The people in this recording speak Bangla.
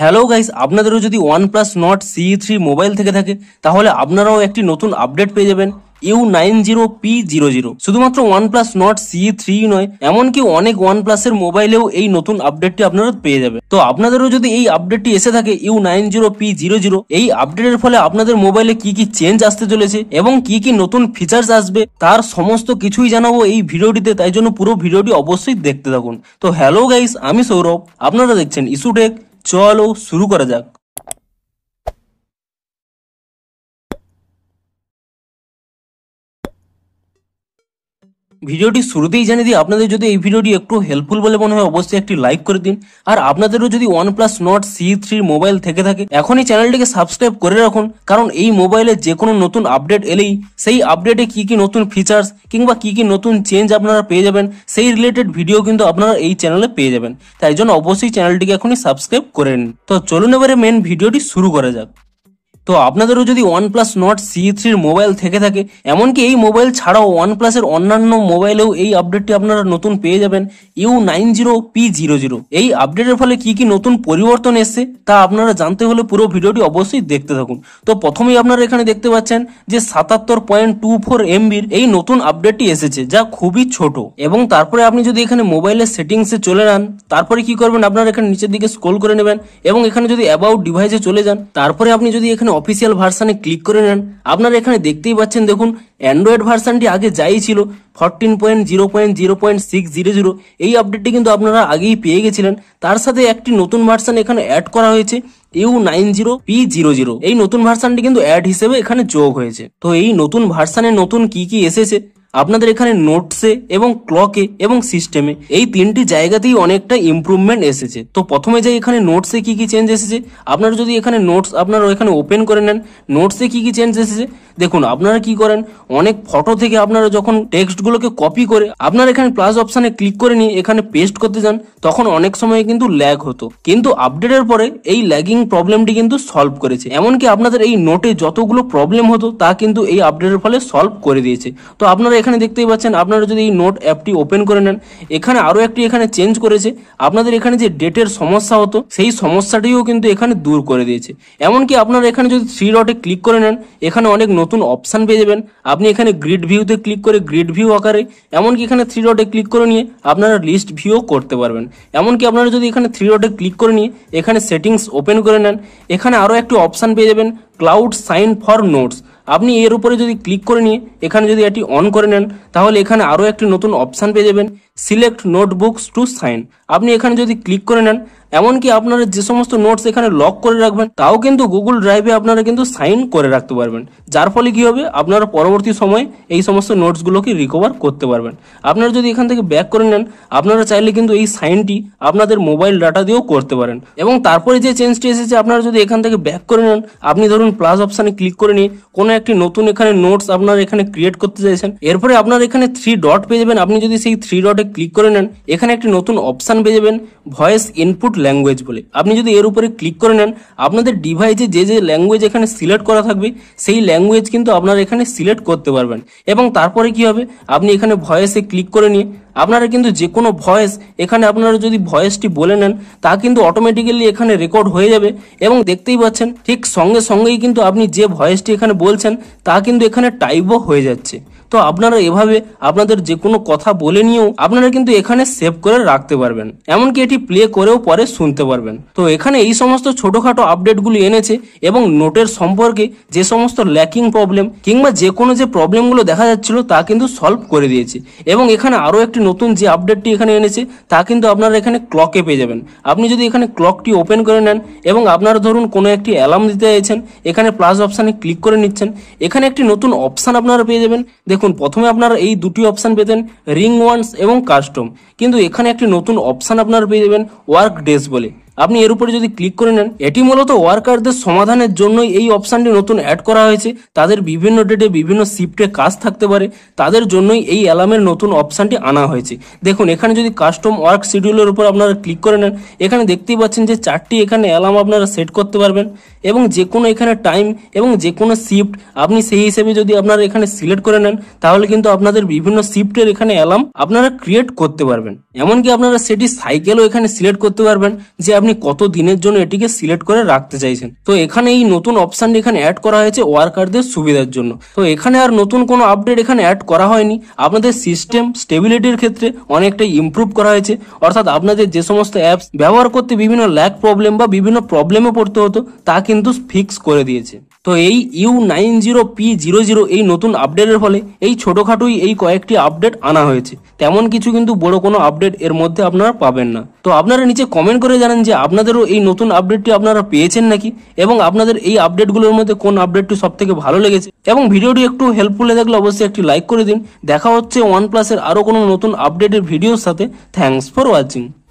হ্যালো গাইস আপনাদেরও যদি one plus Nord C three mobile থেকে থাকে তাহলে আপনারাও একটি নতুন আপডেট পেয়ে যাবেন U nine zero P zero zero শুধুমাত্র one plus Nord C three নয় এমনকি অনেক ওয়ান প্লাসের মোবাইলেও এই নতুন আপডেটটি আপনারা পেয়ে যাবে তো আপনাদেরও যদি এই আপডেটটি এসে থাকে U nine zero P zero zero এই আপডেটের ফলে আপনাদের মোবাইলে কি কি চেঞ্জ আসতে চলেছে এবং কি কি নতুন ফিচার্স আসবে তার সমস্ত কিছুই জানাবো এই ভিডিওটিতে তাই জন্য পুরো ভিডিওটি অবশ্যই দেখতে থাকুন তো হ্যালো গাইস আমি সৌরভ আপনারা দেখছেন ইস্যুটেক चलो शुरू करा जा ভিডিওটি শুরুতেই জানিয়ে দিই আপনাদের যদি এই ভিডিওটি একটু হেল্পফুল বলে মনে হয় অবশ্যই একটি লাইক করে দিন আর আপনাদেরও যদি ওয়ান প্লাস নট সি থ্রির মোবাইল থেকে থাকে এখনই চ্যানেলটিকে সাবস্ক্রাইব করে রাখুন কারণ এই মোবাইলে যে কোনো নতুন আপডেট এলেই সেই আপডেটে কি কি নতুন ফিচার্স কিংবা কি কি নতুন চেঞ্জ আপনারা পেয়ে যাবেন সেই রিলেটেড ভিডিও কিন্তু আপনারা এই চ্যানেলে পেয়ে যাবেন তাই জন্য অবশ্যই চ্যানেলটিকে এখনই সাবস্ক্রাইব করে নিন তো চলুন এবারে মেন ভিডিওটি শুরু করা যাক তো আপনাদেরও যদি ওয়ান প্লাস নট সি থ্রির মোবাইল থেকে থাকে এমনকি এই মোবাইল ছাড়াও ওয়ান অন্যান্য মোবাইলেও এই আপডেটটি আপনারা নতুন পেয়ে যাবেন U nine zero P zero zero এই আপডেটের ফলে কি কি নতুন পরিবর্তন এসছে তা আপনারা জানতে হলে পুরো ভিডিওটি অবশ্যই দেখতে থাকুন তো প্রথমেই আপনারা এখানে দেখতে পাচ্ছেন যে সাতাত্তর পয়েন্ট টু ফোর এমবির এই নতুন আপডেটটি এসেছে যা খুবই ছোট এবং তারপরে আপনি যদি এখানে মোবাইলের সেটিংসে চলে যান তারপরে কি করবেন আপনারা এখানে নিচের দিকে স্ক্রোল করে নেবেন এবং এখানে যদি অ্যাবাউট ডিভাইসে চলে যান তারপরে আপনি যদি এখানে অফিসিয়াল ভার্সানে ক্লিক করে নেন আপনারা এখানে দেখতেই পাচ্ছেন দেখুন অ্যান্ড্রয়েড ভার্সানটি আগে যাই ছিল fourteen point zero point zero point six zero zero এই আপডেটটি কিন্তু আপনারা আগেই পেয়ে গেছিলেন তার সাথে একটি নতুন ভার্সান এখানে অ্যাড করা হয়েছে U nine zero P zero zero এই নতুন ভার্সানটি কিন্তু অ্যাড হিসেবে এখানে যোগ হয়েছে তো এই নতুন ভার্সানে নতুন কি কি এসেছে আপনাদের এখানে নোটসে এবং ক্লকে এবং সিস্টেমে এই তিনটি জায়গাতেই অনেকটা ইম্প্রুভমেন্ট এসেছে তো প্রথমে যাই এখানে নোটসে কি কি চেঞ্জ এসেছে আপনারা যদি এখানে নোটস আপনারা এখানে ওপেন করে নেন নোটসে কি কি চেঞ্জ এসেছে দেখুন আপনারা কি করেন অনেক ফটো থেকে আপনারা যখন টেক্সটগুলোকে কপি করে আপনারা এখানে প্লাস অপশানে ক্লিক করে নিয়ে এখানে পেস্ট করতে যান তখন অনেক সময় কিন্তু ল্যাগ হতো কিন্তু আপডেটের পরে এই ল্যাগিং প্রবলেমটি কিন্তু সলভ করেছে এমনকি আপনাদের এই নোটে যতগুলো প্রবলেম হতো তা কিন্তু এই আপডেটের ফলে সলভ করে দিয়েছে তো আপনারা এখানে দেখতেই পাচ্ছেন আপনারা যদি এই নোট অ্যাপটি ওপেন করে নেন এখানে আরও একটি এখানে চেঞ্জ করেছে আপনাদের এখানে যে ডেটের সমস্যা হতো সেই সমস্যাটিও কিন্তু এখানে দূর করে দিয়েছে এমনকি আপনারা এখানে যদি থ্রি ডটে ক্লিক করে নেন এখানে অনেক নতুন অপশান পেয়ে যাবেন আপনি এখানে গ্রিড ভিউতে ক্লিক করে গ্রিড ভিউ আকারে এমনকি এখানে থ্রি ডটে ক্লিক করে নিয়ে আপনারা লিস্ট ভিউও করতে পারবেন এমনকি আপনারা যদি এখানে থ্রি ডটে ক্লিক করে নিয়ে এখানে সেটিংস ওপেন করে নেন এখানে আরও একটি অপশান পেয়ে যাবেন ক্লাউড সাইন ফর নোটস আপনি এর উপরে যদি ক্লিক করে নিয়ে এখানে যদি এটি অন করে নেন তাহলে এখানে আরও একটি নতুন অপশান পেয়ে যাবেন সিলেক্ট নোটবুকস টু সাইন আপনি এখানে যদি ক্লিক করে নেন এমনকি আপনারা যে সমস্ত নোটস এখানে লক করে রাখবেন তাও কিন্তু গুগল ড্রাইভে আপনারা কিন্তু সাইন করে রাখতে পারবেন যার ফলে কী হবে আপনারা পরবর্তী সময়ে এই সমস্ত নোটসগুলোকে রিকভার করতে পারবেন আপনারা যদি এখান থেকে ব্যাক করে নেন আপনারা চাইলে কিন্তু এই সাইনটি আপনাদের মোবাইল ডাটা দিয়েও করতে পারেন এবং তারপরে যে চেঞ্জটি এসেছে আপনারা যদি এখান থেকে ব্যাক করে নেন আপনি ধরুন প্লাস অপশানে ক্লিক করে নিয়ে কোনো একটি নতুন এখানে নোটস আপনারা এখানে ক্রিয়েট করতে চাইছেন এরপরে আপনার এখানে থ্রি ডট পেয়ে যাবেন আপনি যদি সেই থ্রি ডটে ক্লিক করে নেন এখানে একটি নতুন অপশান পেয়ে যাবেন ভয়েস ইনপুট ল্যাঙ্গুয়েজ বলে আপনি যদি এর উপরে ক্লিক করে নেন আপনাদের ডিভাইসে যে যে ল্যাঙ্গুয়েজ এখানে সিলেক্ট করা থাকবে সেই ল্যাঙ্গুয়েজ কিন্তু আপনারা এখানে সিলেক্ট করতে পারবেন এবং তারপরে কি হবে আপনি এখানে ভয়েসে ক্লিক করে নিয়ে আপনারা কিন্তু যে কোনো ভয়েস এখানে আপনারা যদি ভয়েসটি বলে নেন তা কিন্তু অটোমেটিক্যালি এখানে রেকর্ড হয়ে যাবে এবং দেখতেই পাচ্ছেন ঠিক সঙ্গে সঙ্গেই কিন্তু আপনি যে ভয়েসটি এখানে বলছেন তা কিন্তু এখানে টাইপও হয়ে যাচ্ছে তো আপনারা এভাবে আপনাদের যে কোনো কথা বলে নিয়েও আপনারা কিন্তু এখানে সেভ করে রাখতে পারবেন এমনকি এটি প্লে করেও পরে শুনতে পারবেন তো এখানে এই সমস্ত ছোটোখাটো আপডেটগুলি এনেছে এবং নোটের সম্পর্কে যে সমস্ত ল্যাকিং প্রবলেম কিংবা যে কোনো যে প্রবলেমগুলো দেখা যাচ্ছিল তা কিন্তু সলভ করে দিয়েছে এবং এখানে আরও একটি নতুন যে আপডেটটি এখানে এনেছে তা কিন্তু আপনারা এখানে ক্লকে পেয়ে যাবেন আপনি যদি এখানে ক্লকটি ওপেন করে নেন এবং আপনারা ধরুন কোনো একটি অ্যালার্ম দিতে চাইছেন এখানে প্লাস অপশানে ক্লিক করে নিচ্ছেন এখানে একটি নতুন অপশান আপনারা পেয়ে যাবেন দেখুন দেখুন প্রথমে আপনারা এই দুটি অপশান পেতেন রিং ওয়ান্স এবং কাস্টম কিন্তু এখানে একটি নতুন অপশান আপনারা পেয়ে যাবেন ওয়ার্ক ডেস বলে আপনি এর উপরে যদি ক্লিক করে নেন এটি মূলত ওয়ার্কারদের সমাধানের জন্যই এই অপশানটি নতুন অ্যাড করা হয়েছে তাদের বিভিন্ন ডেটে বিভিন্ন শিফটে কাজ থাকতে পারে তাদের জন্যই এই অ্যালার্মের নতুন অপশানটি আনা হয়েছে দেখুন এখানে যদি কাস্টম ওয়ার্ক শিডিউলের উপর আপনারা ক্লিক করে নেন এখানে দেখতেই পাচ্ছেন যে চারটি এখানে অ্যালার্ম আপনারা সেট করতে পারবেন এবং যে কোনো এখানে টাইম এবং যে কোনো শিফট আপনি সেই হিসেবে যদি আপনারা এখানে সিলেক্ট করে নেন তাহলে কিন্তু আপনাদের বিভিন্ন শিফটের এখানে অ্যালার্ম আপনারা ক্রিয়েট করতে পারবেন এমনকি আপনারা সেটি সাইকেলও এখানে সিলেক্ট করতে পারবেন যে আপনি কত দিনের জন্য এটিকে সিলেক্ট করে রাখতে চাইছেন তো এখানে এই নতুন অপশন এখানে অ্যাড করা হয়েছে ওয়ার্কারদের সুবিধার জন্য তো এখানে আর নতুন কোনো আপডেট এখানে অ্যাড করা হয়নি আপনাদের সিস্টেম স্টেবিলিটির ক্ষেত্রে অনেকটাই ইম্প্রুভ করা হয়েছে অর্থাৎ আপনাদের যে সমস্ত অ্যাপস ব্যবহার করতে বিভিন্ন ল্যাক প্রবলেম বা বিভিন্ন প্রবলেমে পড়তে হতো তা কিন্তু ফিক্স করে দিয়েছে তো এই U nine zero P zero zero এই নতুন আপডেটের ফলে এই ছোটোখাটোই এই কয়েকটি আপডেট আনা হয়েছে তেমন কিছু কিন্তু বড় কোনো আপডেট এর মধ্যে আপনারা পাবেন না তো আপনারা নিচে কমেন্ট করে জানেন যে যে আপনাদেরও এই নতুন আপডেটটি আপনারা পেয়েছেন নাকি এবং আপনাদের এই আপডেটগুলোর মধ্যে কোন আপডেটটি সব থেকে ভালো লেগেছে এবং ভিডিওটি একটু হেল্পফুল হয়ে থাকলে অবশ্যই একটি লাইক করে দিন দেখা হচ্ছে ওয়ান প্লাসের আরও কোনো নতুন আপডেটের ভিডিওর সাথে থ্যাংকস ফর ওয়াচিং